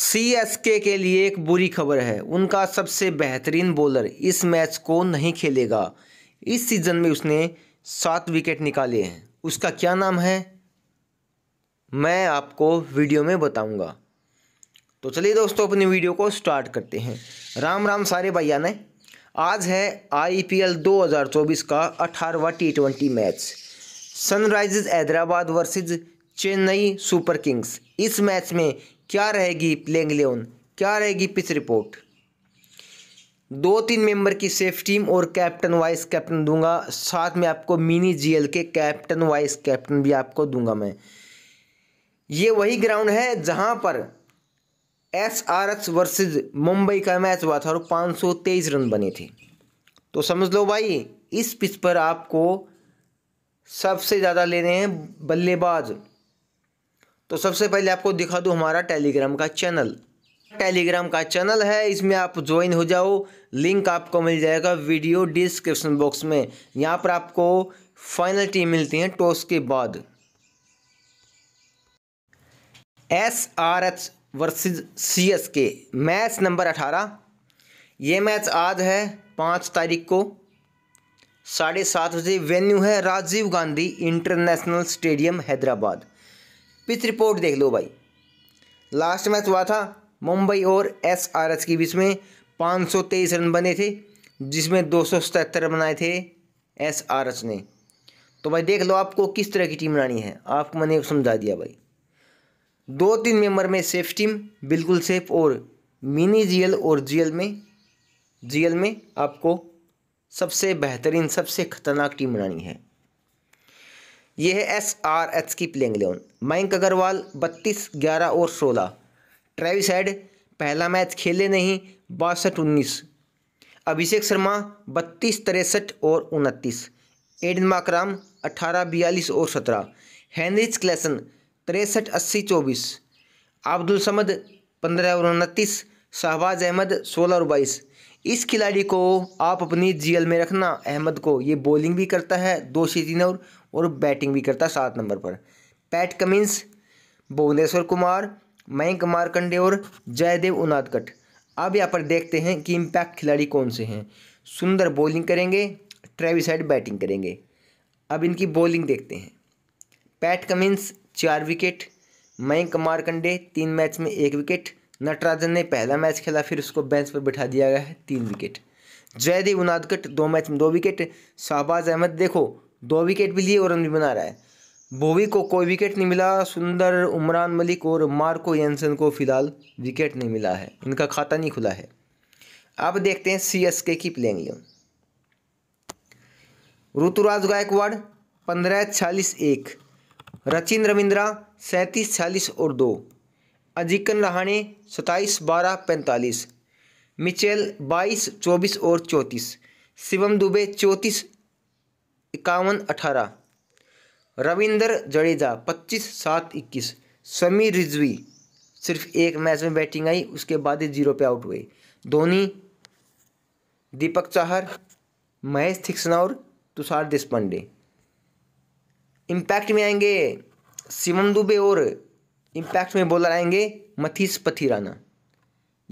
CSK के लिए एक बुरी खबर है उनका सबसे बेहतरीन बॉलर इस मैच को नहीं खेलेगा इस सीज़न में उसने सात विकेट निकाले हैं उसका क्या नाम है मैं आपको वीडियो में बताऊंगा तो चलिए दोस्तों अपनी वीडियो को स्टार्ट करते हैं राम राम सारे भैया ने आज है आईपीएल 2024 का अठारहवा T twenty match Sunrisers Hyderabad versus Chennai super kings इस मैच में क्या रहेगी प्लेइंग इलेवन क्या रहेगी पिच रिपोर्ट दो तीन मेंबर की सेफ टीम और कैप्टन वाइस कैप्टन दूंगा साथ में आपको मिनी जीएल के कैप्टन वाइस कैप्टन भी आपको दूंगा मैं ये वही ग्राउंड है जहां पर S R H versus Mumbai का मैच हुआ था और 523 रन बने थे तो समझ लो भाई इस पिच पर आपको सबसे ज़्यादा लेने हैं बल्लेबाज तो सबसे पहले आपको दिखा दूँ हमारा टेलीग्राम का चैनल टेलीग्राम का चैनल है इसमें आप ज्वाइन हो जाओ लिंक आपको मिल जाएगा वीडियो डिस्क्रिप्शन बॉक्स में यहाँ पर आपको फाइनल टीम मिलती है टॉस के बाद S R H versus C S K match number अठारह ये मैच आज है पाँच तारीख को साढ़े सात बजे वेन्यू है Rajiv Gandhi international stadium Hyderabad pitch report देख लो भाई लास्ट मैच हुआ था मुंबई और एस आर एस के बीच में पाँच सौ तेईस रन बने थे जिसमें दो सौ सतहत्तर बनाए थे एस आर एस ने तो भाई देख लो आपको किस तरह की टीम बनानी है आपको मैंने समझा दिया भाई दो तीन मेंबर में सेफ टीम बिल्कुल सेफ और मिनी जीएल और जीएल में जीएल में आपको सबसे बेहतरीन सबसे खतरनाक टीम बनानी है ये है एस आर एच की प्लेइंग इलेवन मयंक अग्रवाल बत्तीस ग्यारह और सोलह ट्रेविस हेड पहला मैच खेले नहीं बासठ उन्नीस अभिषेक शर्मा बत्तीस तिरसठ और उनतीस एडन माकराम अठारह बयालीस और सत्रह हैनरिच क्लेसन तिरसठ अस्सी चौबीस अब्दुल समद पंद्रह और उनतीस शहबाज अहमद सोलह और बाईस इस खिलाड़ी को आप अपनी जीएल में रखना अहमद को ये बॉलिंग भी करता है दो तीन और और बैटिंग भी करता सात नंबर पर पैट कमिंस भुवनेश्वर कुमार मयंक मारकंडे और जयदेव उनादकट अब यहाँ पर देखते हैं कि इम्पैक्ट खिलाड़ी कौन से हैं सुंदर बॉलिंग करेंगे ट्रेवी साइड बैटिंग करेंगे अब इनकी बॉलिंग देखते हैं पैट कमिंस चार विकेट मयंक मारकंडे तीन मैच में एक विकेट नटराजन ने पहला मैच खेला फिर उसको बेंच पर बिठा दिया गया है तीन विकेट जयदेव उनादकट दो मैच में दो विकेट शाहबाज अहमद देखो दो विकेट भी लिए और रन भी बना रहा है बोवी को कोई विकेट नहीं मिला सुंदर उमरान मलिक और मार्को यंसन को फिलहाल विकेट नहीं मिला है इनका खाता नहीं खुला है अब देखते हैं सी एस के की प्लेइंग लियो ऋतुराज गायकवाड़ पंद्रह छियालीस एक रचिन रविंद्रा सैंतीस छियालीस और दो अजिकन रहाणे सताईस बारह पैंतालीस मिचेल बाईस चौबीस और चौंतीस शिवम दुबे चौंतीस इक्यावन अठारह रविंदर जडेजा पच्चीस सात इक्कीस समीर रिजवी सिर्फ एक मैच में बैटिंग आई उसके बाद ही जीरो पे आउट हुए धोनी दीपक चाहर महेश थिक्सनौर तुषार देशपांडे इम्पैक्ट में आएंगे शिवम दुबे और इम्पैक्ट में बॉलर आएंगे मथीस पथिराना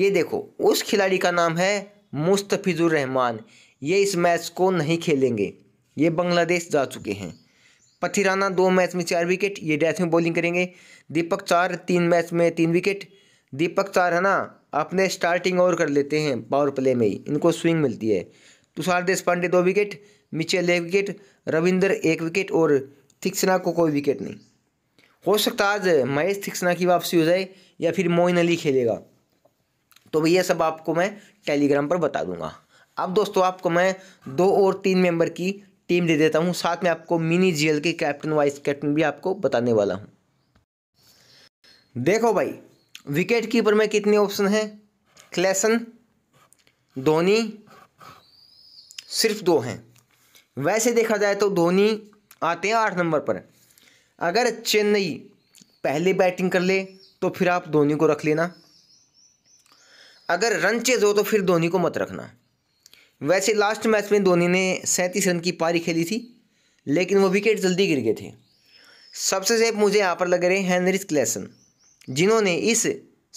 ये देखो उस खिलाड़ी का नाम है मुस्तफिजुर रहमान ये इस मैच को नहीं खेलेंगे ये बांग्लादेश जा चुके हैं पथिराना दो मैच में चार विकेट ये डैच में बॉलिंग करेंगे दीपक चार तीन मैच में तीन विकेट दीपक चार है ना अपने स्टार्टिंग ओवर कर लेते हैं पावर प्ले में ही इनको स्विंग मिलती है तुषार देश पांडे दो विकेट मिचेल एक विकेट रविंदर एक विकेट और थिक्सना को कोई विकेट नहीं हो सकता आज महेश थिक्सना की वापसी हो जाए या फिर मोइन अली खेलेगा तो भैया सब आपको मैं टेलीग्राम पर बता दूंगा अब दोस्तों आपको मैं दो और तीन मेंबर की टीम दे देता हूँ साथ में आपको मिनी जीएल के कैप्टन वाइस कैप्टन भी आपको बताने वाला हूँ देखो भाई विकेट कीपर में कितने ऑप्शन हैं क्लेसन धोनी सिर्फ दो हैं वैसे देखा जाए तो धोनी आते हैं आठ नंबर पर अगर चेन्नई पहले बैटिंग कर ले तो फिर आप धोनी को रख लेना अगर रन चेज हो तो फिर धोनी को मत रखना वैसे लास्ट मैच में धोनी ने सैंतीस रन की पारी खेली थी लेकिन वो विकेट जल्दी गिर गए थे सबसे सेफ मुझे यहाँ पर लग रहे हैं हैंनरिस क्लेसन जिन्होंने इस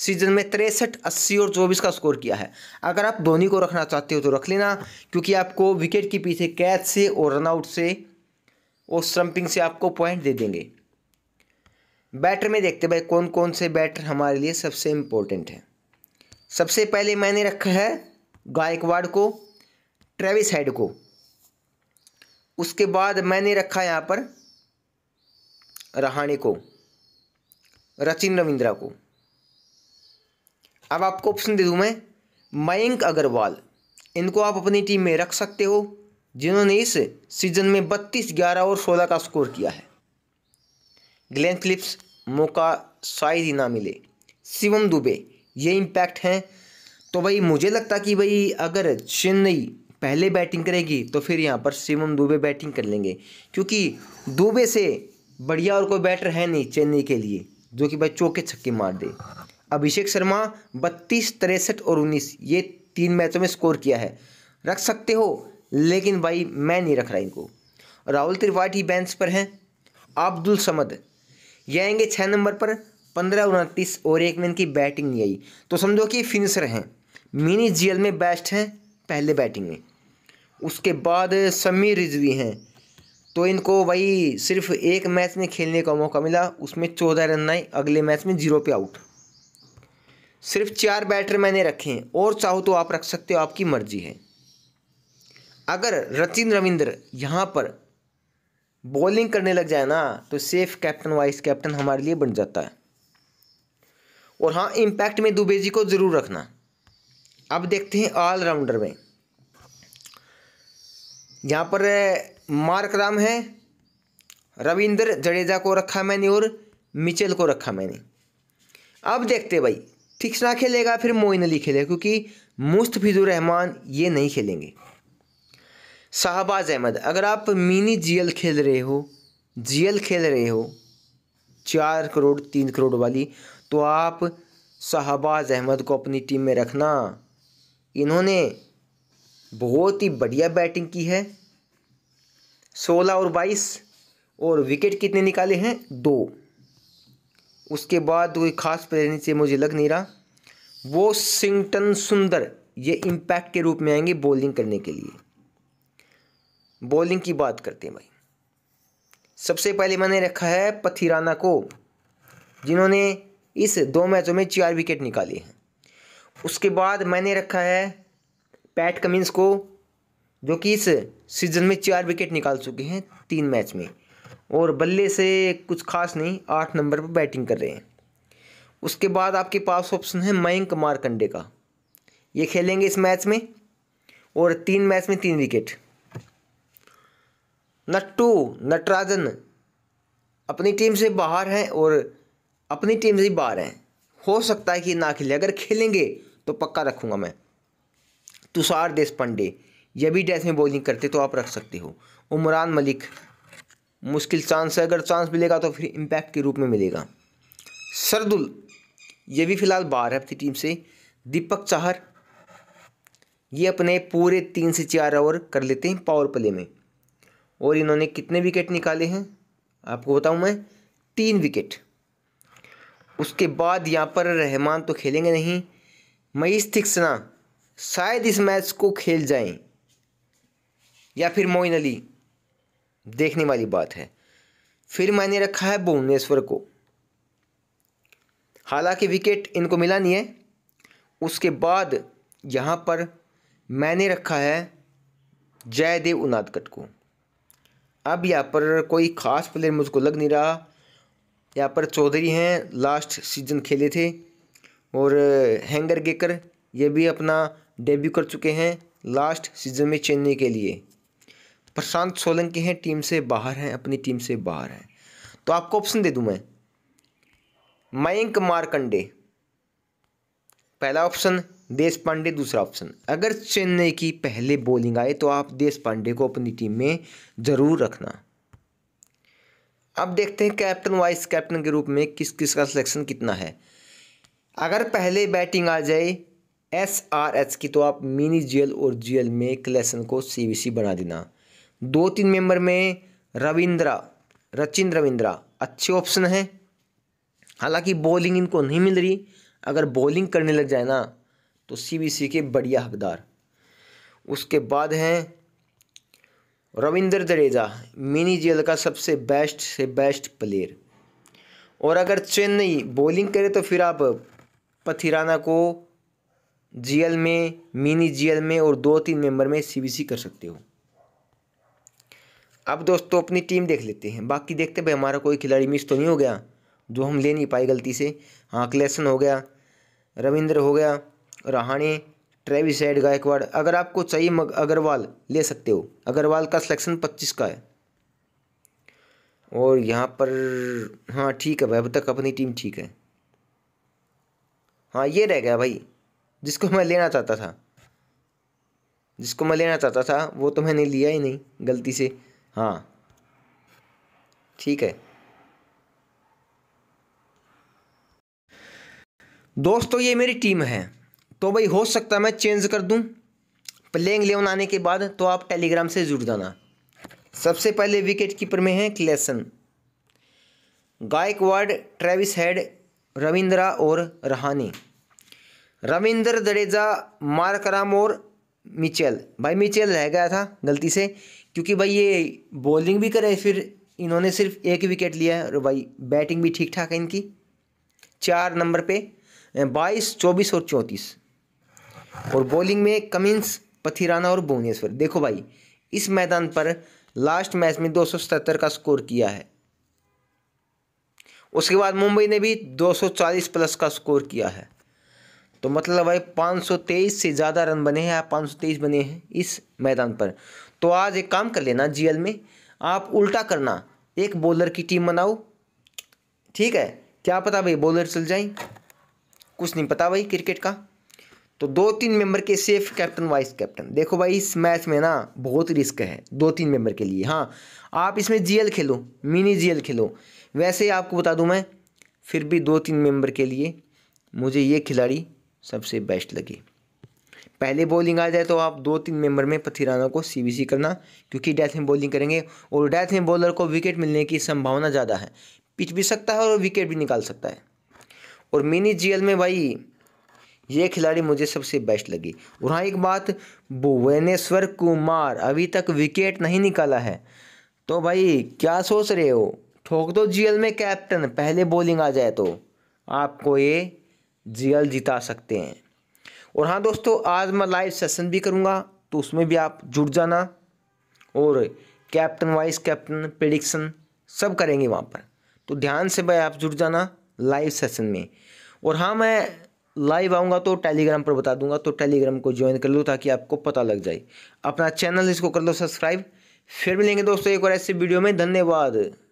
सीजन में तिरसठ अस्सी और चौबीस का स्कोर किया है अगर आप धोनी को रखना चाहते हो तो रख लेना क्योंकि आपको विकेट के पीछे कैच से और रनआउट से और स्टम्पिंग से आपको पॉइंट दे देंगे बैटर में देखते भाई कौन कौन से बैटर हमारे लिए सबसे इम्पोर्टेंट हैं सबसे पहले मैंने रखा है गायकवाड़ को ट्रेविस हेड को उसके बाद मैंने रखा यहाँ पर रहाणे को रचिन रविंद्रा को अब आपको ऑप्शन दे दूँ मैं मयंक अग्रवाल इनको आप अपनी टीम में रख सकते हो जिन्होंने इस सीजन में बत्तीस ग्यारह और सोलह का स्कोर किया है ग्लेन फिलिप्स मौका शायद ही ना मिले शिवम दुबे ये इम्पैक्ट हैं तो भाई मुझे लगता कि भाई अगर चेन्नई पहले बैटिंग करेगी तो फिर यहाँ पर शिवम दुबे बैटिंग कर लेंगे क्योंकि दुबे से बढ़िया और कोई बैटर है नहीं चेन्नई के लिए जो कि भाई चौके छक्के मार दे अभिषेक शर्मा बत्तीस तिरसठ और उन्नीस ये तीन मैचों में स्कोर किया है रख सकते हो लेकिन भाई मैं नहीं रख रहा इनको राहुल त्रिपाठी बेंच पर हैं अब्दुल समद ये आएंगे छः नंबर पर पंद्रह उनतीस और एक में इनकी बैटिंग नहीं आई तो समझो कि फिनिशर हैं मिनी जीएल में बेस्ट हैं पहले बैटिंग में उसके बाद समीर रिजवी हैं तो इनको भाई सिर्फ एक मैच में खेलने का मौका मिला उसमें चौदह रन आए अगले मैच में जीरो पे आउट सिर्फ चार बैटर मैंने रखे हैं और चाहो तो आप रख सकते हो आपकी मर्जी है अगर रचिन रविंद्र यहाँ पर बॉलिंग करने लग जाए ना तो सेफ कैप्टन वाइस कैप्टन हमारे लिए बन जाता है और हाँ इम्पैक्ट में दुबे जी को ज़रूर रखना अब देखते हैं ऑलराउंडर में यहाँ पर मार्क राम है रविंद्र जडेजा को रखा मैंने और मिचेल को रखा मैंने अब देखते भाई ठीक ना खेलेगा फिर मोइन अली खेलेगा क्योंकि मुस्तफिजुर रहमान ये नहीं खेलेंगे शाहबाज अहमद अगर आप मिनी जीएल खेल रहे हो जीएल खेल रहे हो चार करोड़ तीन करोड़ वाली तो आप शाहबाज अहमद को अपनी टीम में रखना इन्होंने बहुत ही बढ़िया बैटिंग की है सोलह और बाईस और विकेट कितने निकाले हैं दो उसके बाद कोई खास प्लेयर से मुझे लग नहीं रहा वो सिंगटन सुंदर ये इम्पैक्ट के रूप में आएंगे बॉलिंग करने के लिए बॉलिंग की बात करते हैं भाई सबसे पहले मैंने रखा है पथिराना को जिन्होंने इस दो मैचों में चार विकेट निकाले हैं उसके बाद मैंने रखा है पैट कमिंस को जो कि इस सीजन में चार विकेट निकाल चुके हैं तीन मैच में और बल्ले से कुछ खास नहीं आठ नंबर पर बैटिंग कर रहे हैं उसके बाद आपके पास ऑप्शन है मयंक मारकंडे का ये खेलेंगे इस मैच में और तीन मैच में तीन विकेट नट्टू नटराजन अपनी टीम से बाहर हैं और अपनी टीम से ही बाहर हैं हो सकता है कि ना खेले अगर खेलेंगे तो पक्का रखूँगा मैं तुषार देशपांडे यह भी डेथ में बॉलिंग करते तो आप रख सकते हो उमरान मलिक मुश्किल चांस है अगर चांस मिलेगा तो फिर इम्पैक्ट के रूप में मिलेगा सरदुल ये भी फिलहाल बाहर है अपनी टीम से दीपक चाहर ये अपने पूरे तीन से चार ओवर कर लेते हैं पावर प्ले में और इन्होंने कितने विकेट निकाले हैं आपको बताऊं मैं तीन विकेट उसके बाद यहाँ पर रहमान तो खेलेंगे नहीं मईस थिक्सना शायद इस मैच को खेल जाएं या फिर मोइन अली देखने वाली बात है फिर मैंने रखा है भुवनेश्वर को हालांकि विकेट इनको मिला नहीं है उसके बाद यहाँ पर मैंने रखा है जयदेव उनादकट को अब यहाँ पर कोई ख़ास प्लेयर मुझको लग नहीं रहा यहाँ पर चौधरी हैं लास्ट सीजन खेले थे और हैंगर गेकर ये भी अपना डेब्यू कर चुके हैं लास्ट सीजन में चेन्नई के लिए प्रशांत सोलंकी हैं टीम से बाहर हैं अपनी टीम से बाहर हैं तो आपको ऑप्शन दे दूं मैं मयंक मारकंडे पहला ऑप्शन देश पांडे दूसरा ऑप्शन अगर चेन्नई की पहले बॉलिंग आए तो आप देश पांडे को अपनी टीम में ज़रूर रखना अब देखते हैं कैप्टन वाइस कैप्टन के रूप में किस किस का सिलेक्शन कितना है अगर पहले बैटिंग आ जाए एस आर एच की तो आप मिनी जेल और जेल में लेसन को सी बी सी बना देना दो तीन मेंबर में रविंद्रा रचिन रविंद्रा अच्छे ऑप्शन है हालांकि बॉलिंग इनको नहीं मिल रही अगर बॉलिंग करने लग जाए ना तो सी के बढ़िया हकदार उसके बाद हैं रविंद्र जडेजा मिनी जेल का सबसे बेस्ट से बेस्ट प्लेयर और अगर चेन्नई बॉलिंग करे तो फिर आप पथिराना को जीएल में मिनी जीएल में और दो तीन मेंबर में सीबीसी कर सकते हो अब दोस्तों अपनी टीम देख लेते हैं बाकी देखते भाई हमारा कोई खिलाड़ी मिस तो नहीं हो गया जो हम ले नहीं पाए गलती से हाँ क्लेसन हो गया रविंद्र हो गया रहाणे ट्रेविस एड गायकवाड़ अगर आपको चाहिए मग अग्रवाल ले सकते हो अग्रवाल का सिलेक्शन पच्चीस का है और यहाँ पर हाँ ठीक है भाई अब तक अपनी टीम ठीक है हाँ ये रह गया भाई जिसको मैं लेना चाहता था जिसको मैं लेना चाहता था वो तो मैंने लिया ही नहीं गलती से हाँ ठीक है दोस्तों ये मेरी टीम है तो भाई हो सकता है मैं चेंज कर दूं प्लेइंग लेवन आने के बाद तो आप टेलीग्राम से जुड़ जाना सबसे पहले विकेट कीपर में हैं Klaasen Gaikwad Travis Head Ravindra और रहाने रविंद्र जडेजा मारकराम और मिचेल भाई मिचेल रह गया था गलती से क्योंकि भाई ये बॉलिंग भी करे फिर इन्होंने सिर्फ एक विकेट लिया है और भाई बैटिंग भी ठीक ठाक है इनकी चार नंबर पे बाईस चौबीस और चौंतीस और बॉलिंग में कमिंस पथिराना और भुवनेश्वर देखो भाई इस मैदान पर लास्ट मैच में दो का स्कोर किया है उसके बाद मुंबई ने भी 240 प्लस का स्कोर किया है तो मतलब भाई 523 से ज़्यादा रन बने हैं आप 523 बने हैं इस मैदान पर तो आज एक काम कर लेना जीएल में आप उल्टा करना एक बॉलर की टीम बनाओ ठीक है क्या पता भाई बॉलर चल जाए कुछ नहीं पता भाई क्रिकेट का तो दो तीन मेंबर के सेफ कैप्टन वाइस कैप्टन देखो भाई इस मैच में ना बहुत रिस्क है दो तीन मेंबर के लिए हाँ आप इसमें जीएल खेलो मिनी जीएल खेलो वैसे आपको बता दूं मैं फिर भी दो तीन मेंबर के लिए मुझे ये खिलाड़ी सबसे बेस्ट लगी पहले बॉलिंग आ जाए तो आप दो तीन मेंबर में पथिराना को सीबीसी करना क्योंकि डेथ में बॉलिंग करेंगे और डेथ में बॉलर को विकेट मिलने की संभावना ज़्यादा है पिच भी सकता है और विकेट भी निकाल सकता है और मिनी जीएल में भाई ये खिलाड़ी मुझे सबसे बेस्ट लगी और हाँ एक बात भुवनेश्वर कुमार अभी तक विकेट नहीं निकाला है तो भाई क्या सोच रहे हो ठोक दो एल में कैप्टन पहले बॉलिंग आ जाए तो आपको ये जीएल जिता सकते हैं और हाँ दोस्तों आज मैं लाइव सेशन भी करूँगा तो उसमें भी आप जुड़ जाना और कैप्टन वाइस कैप्टन प्रिडिक्शन सब करेंगे वहाँ पर तो ध्यान से भाई आप जुड़ जाना लाइव सेशन में और हाँ मैं लाइव आऊँगा तो टेलीग्राम पर बता दूंगा तो टेलीग्राम को ज्वाइन कर लो ताकि आपको पता लग जाए अपना चैनल इसको कर लो सब्सक्राइब फिर मिलेंगे दोस्तों एक और ऐसे वीडियो में धन्यवाद